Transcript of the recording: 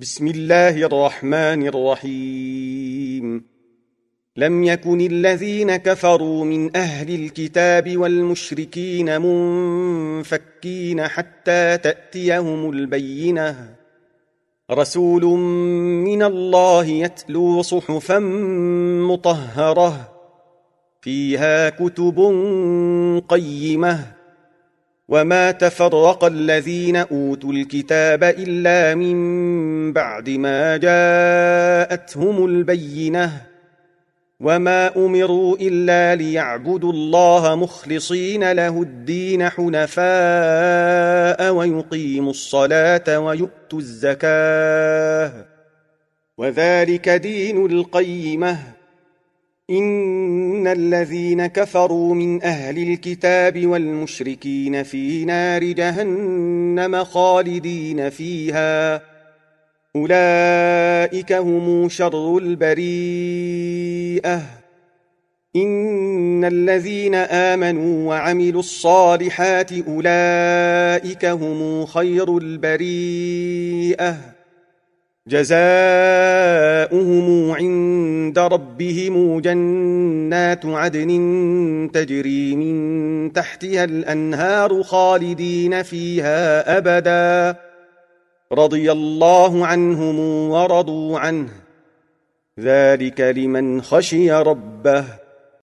بسم الله الرحمن الرحيم لم يكن الذين كفروا من اهل الكتاب والمشركين منفكين حتى تاتيهم البينه رسول من الله يتلو صحفا مطهره فيها كتب قيمه وما تفرق الذين اوتوا الكتاب الا من بعد ما جاءتهم البينه وما امروا الا ليعبدوا الله مخلصين له الدين حنفاء ويقيموا الصلاه ويؤتوا الزكاه وذلك دين القيمه إن الذين كفروا من أهل الكتاب والمشركين في نار جهنم خالدين فيها أولئك هم شر البريئة إن الذين آمنوا وعملوا الصالحات أولئك هم خير البريئة جزاؤهم عند ربهم جنات عدن تجري من تحتها الانهار خالدين فيها ابدا رضي الله عنهم ورضوا عنه ذلك لمن خشي ربه